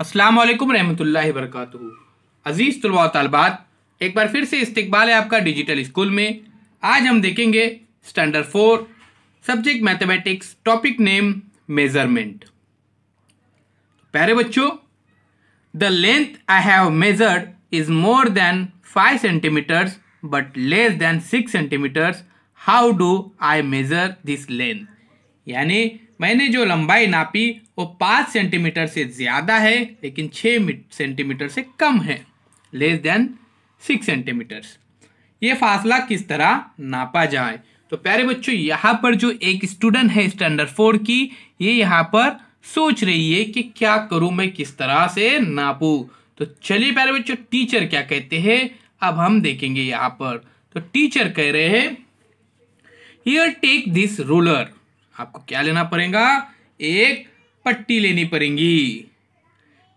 अस्सलाम वालेकुम रहमतुल्लाहि अज़ीज़ तलबा तलबात एक बार फिर से इस्तकबाल है आपका डिजिटल स्कूल में आज हम देखेंगे standard four subject mathematics topic name measurement प्यारे बच्चों the length I have measured is more than five centimetres but less than six centimetres how do I measure this length यानी मैंने जो लंबाई नापी वो पाँच सेंटीमीटर से ज़्यादा है लेकिन छः सेंटीमीटर से कम है लेस देन सिक्स सेंटीमीटर्स ये फासला किस तरह नापा जाए तो प्यारे बच्चों यहाँ पर जो एक स्टूडेंट है स्टैंडर्ड फोर की ये यहाँ पर सोच रही है कि क्या करूँ मैं किस तरह से नापूँ तो चलिए प्यारे बच्चों टीचर क्या कहते हैं अब हम देखेंगे यहाँ पर तो टीचर कह रहे हैं हियर टेक दिस रूलर आपको क्या लेना पड़ेगा एक पट्टी लेनी पड़ेगी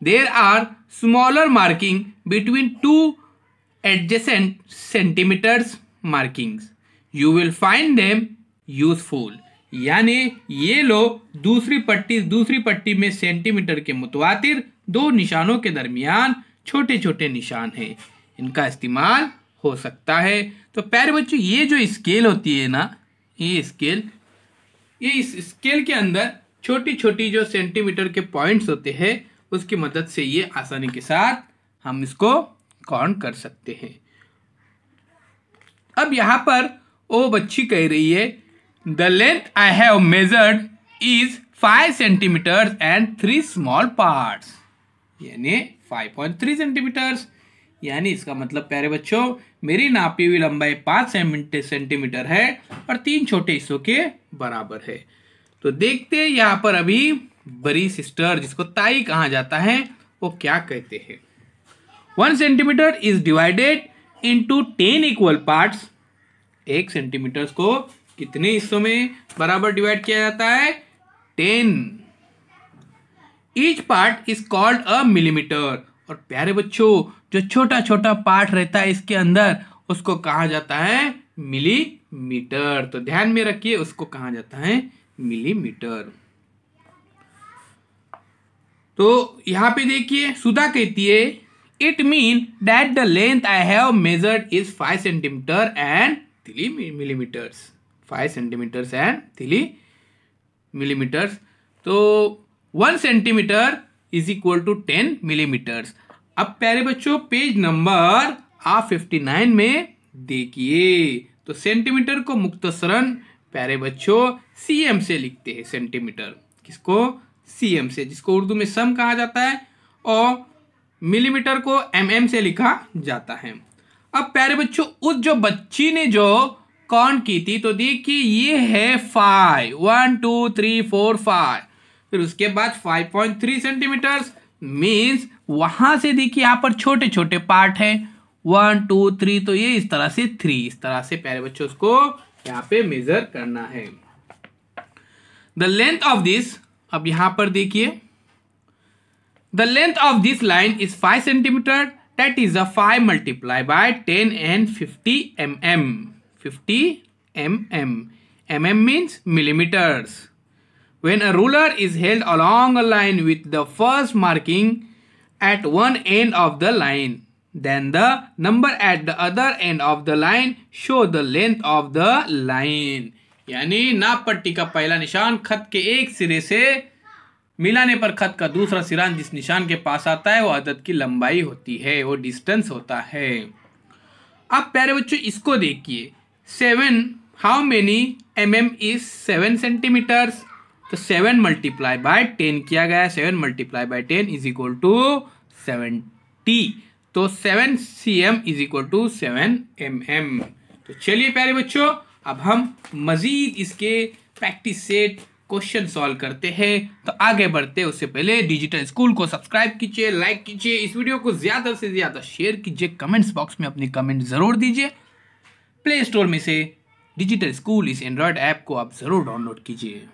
there are smaller marking between two adjacent centimetres markings you will find them useful यानी ये लो दूसरी पट्टी दूसरी पट्टी में सेंटीमीटर के मुतवातिर दो निशानों के दरमियान छोटे छोटे निशान हैं इनका इस्तेमाल हो सकता है तो प्यारे बच्चों ये जो स्केल होती है ना ये स्केल ये इस स्केल के अंदर छोटी छोटी जो सेंटीमीटर के पॉइंट्स होते हैं उसकी मदद से ये आसानी के साथ हम इसको काउंट कर सकते हैं अब यहाँ पर ओ बच्ची कह रही है the length I have measured is five centimetres and three small parts यानी फाइव पॉइंट थ्री सेंटीमीटर्स यानी इसका मतलब प्यारे बच्चों मेरी नापी हुई लंबाई पांच सेंटीमीटर है और तीन छोटे हिस्सों के बराबर है तो देखते हैं यहाँ पर अभी बड़ी सिस्टर जिसको ताई कहा जाता है वो क्या कहते हैं one centimetre is divided into ten equal part एक सेंटीमीटर को कितने हिस्सों में बराबर डिवाइड किया जाता है ten each part is called a millimetre और प्यारे बच्चों जो छोटा छोटा पार्ट रहता है इसके अंदर उसको कहा जाता है मिलीमीटर तो ध्यान में रखिए उसको कहा जाता है मिलीमीटर तो यहां पे देखिए सुधा कहती है it mean that the length I have measured is five centimetre and three millimetres five centimetres and three millimetres तो one centimetre is equal to ten millimetres अब प्यारे बच्चों पेज नंबर आ फिफ्टी नाइन में देखिए तो सेंटीमीटर को मुख्तसरन प्यारे बच्चों एम से लिखते हैं सेंटीमीटर किसको एम से जिसको उर्दू में सम कहा जाता है और मिलीमीटर को एम एम से लिखा जाता है अब प्यारे बच्चों उस जो बच्ची ने जो कौन की थी तो देखिए ये है five one two three four five फिर उसके बाद 5.3 सेंटीमीटर्स मीन्स वहां से देखिए यहाँ पर छोटे छोटे पार्ट हैं वन टू थ्री तो ये इस तरह से थ्री इस तरह से प्यारे बच्चों उसको यहाँ पे मेजर करना है द लेंथ ऑफ दिस अब यहां पर देखिए the length of this line is five centimetre that is a five multiply by ten and fifty m m fifty m m m m means millimetres When a ruler is held along a line with the first marking at one end of the line, then the number at the other end of the line show the length of the line. यानी नाप पट्टी का पहला निशान खत के एक सिरे से मिलाने पर खत का दूसरा सिरान जिस निशान के पास आता है वो आदत की लंबाई होती है वो डिस्टेंस होता है अब प्यारे बच्चों इसको देखिए seven how many m m is seven centimetres तो सेवन मल्टीप्लाई बाय टेन किया गया है seven multiply by ten is equal to seventy तो seven c m is equal to seven m mm। M तो चलिए प्यारे बच्चों अब हम मज़ीद इसके प्रैक्टिस सेट क्वेश्चन सॉल्व करते हैं तो आगे बढ़ते उससे पहले डिजिटल स्कूल को सब्सक्राइब कीजिए लाइक कीजिए इस वीडियो को ज़्यादा से ज़्यादा शेयर कीजिए कमेंट्स बॉक्स में अपने कमेंट ज़रूर दीजिए प्ले स्टोर में से डिजिटल स्कूल इस एंड्रॉयड ऐप को आप ज़रूर डाउनलोड कीजिए